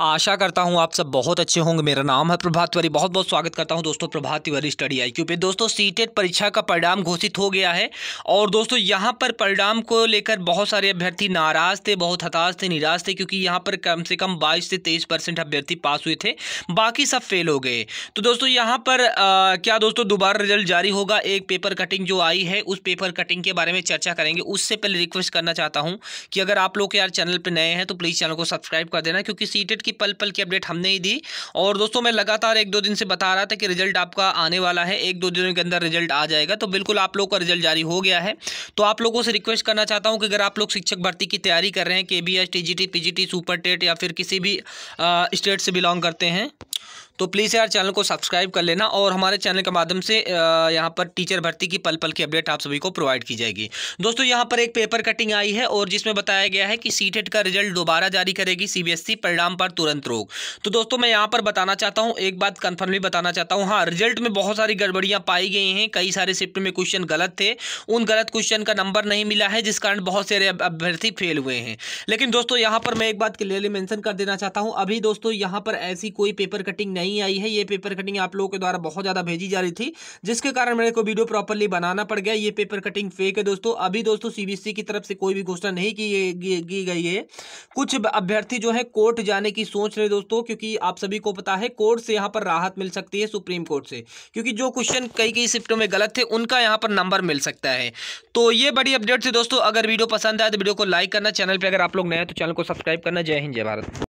आशा करता हूँ आप सब बहुत अच्छे होंगे मेरा नाम है प्रभात तिवारी बहुत बहुत स्वागत करता हूँ दोस्तों Prabhat Tiwari study I Q पे दोस्तों सी e परीक्षा का परिणाम घोषित हो गया है और दोस्तों यहाँ पर परिणाम को लेकर बहुत सारे अभ्यर्थी नाराज़ थे बहुत हताश थे निराश थे क्योंकि यहाँ पर कम से कम बाईस से तेईस अभ्यर्थी पास हुए थे बाकी सब फेल हो गए तो दोस्तों यहाँ पर आ, क्या दोस्तों दोबारा रिजल्ट जारी होगा एक पेपर कटिंग जो आई है उस पेपर कटिंग के बारे में चर्चा करेंगे उससे पहले रिक्वेस्ट करना चाहता हूँ कि अगर आप लोग यार चैनल पर नए हैं तो प्लीज़ चैनल को सब्सक्राइब कर देना क्योंकि सी की पल पल की अपडेट हमने ही दी और दोस्तों मैं लगातार एक दो दिन से बता रहा था कि रिजल्ट आपका आने वाला है एक दो दिनों के अंदर रिजल्ट आ जाएगा तो बिल्कुल आप लोग का रिजल्ट जारी हो गया है तो आप लोगों से रिक्वेस्ट करना चाहता हूँ कि अगर आप लोग शिक्षक भर्ती की तैयारी कर रहे हैं के B S T G T P G T super TET या फिर किसी भी स्टेट से बिलोंग करते हैं तो प्लीज़ यार चैनल को सब्सक्राइब कर लेना और हमारे चैनल के माध्यम से यहाँ पर टीचर भर्ती की पल पल की अपडेट आप सभी को प्रोवाइड की जाएगी दोस्तों यहाँ पर एक पेपर कटिंग आई है और जिसमें बताया गया है कि सीटेट e का रिजल्ट दोबारा जारी करेगी सीबीएसई e परिणाम पर तुरंत रोक तो दोस्तों मैं यहाँ पर बताना चाहता हूँ एक बात कन्फर्मली बताना चाहता हूँ हाँ रिजल्ट में बहुत सारी गड़बड़ियाँ पाई गई हैं कई सारे शिफ्ट में क्वेश्चन गलत थे उन गलत क्वेश्चन का नंबर नहीं मिला है जिस कारण बहुत सारे अभ्यर्थी फेल हुए हैं लेकिन दोस्तों यहाँ पर मैं एक बात क्लियरली मैंशन कर देना चाहता हूँ अभी दोस्तों यहाँ पर ऐसी कोई पेपर कटिंग नहीं नहीं आई है ये पेपर कटिंग आप लोगों के द्वारा बहुत ज़्यादा भेजी जा रही थी जिसके कारण मेरे को वीडियो प्रॉपरली बनाना पड़ गया ये पेपर कटिंग फेक है दोस्तों अभी दोस्तों सीबीएसई e की तरफ से कोई भी घोषणा नहीं की, गई है कुछ अभ्यर्थी जो है कोर्ट जाने की सोच रहे दोस्तों क्योंकि आप सभी को पता है कोर्ट से यहाँ पर राहत मिल सकती है सुप्रीम कोर्ट से क्योंकि जो क्वेश्चन कई कई शिफ्टों में गलत थे उनका यहाँ पर नंबर मिल सकता है तो ये बड़ी अपडेट थी दोस्तों अगर वीडियो पसंद आए तो वीडियो को लाइक करना चैनल पर अगर आप लोग नए हैं तो चैनल को सब्सक्राइब करना जय हिंद जय भारत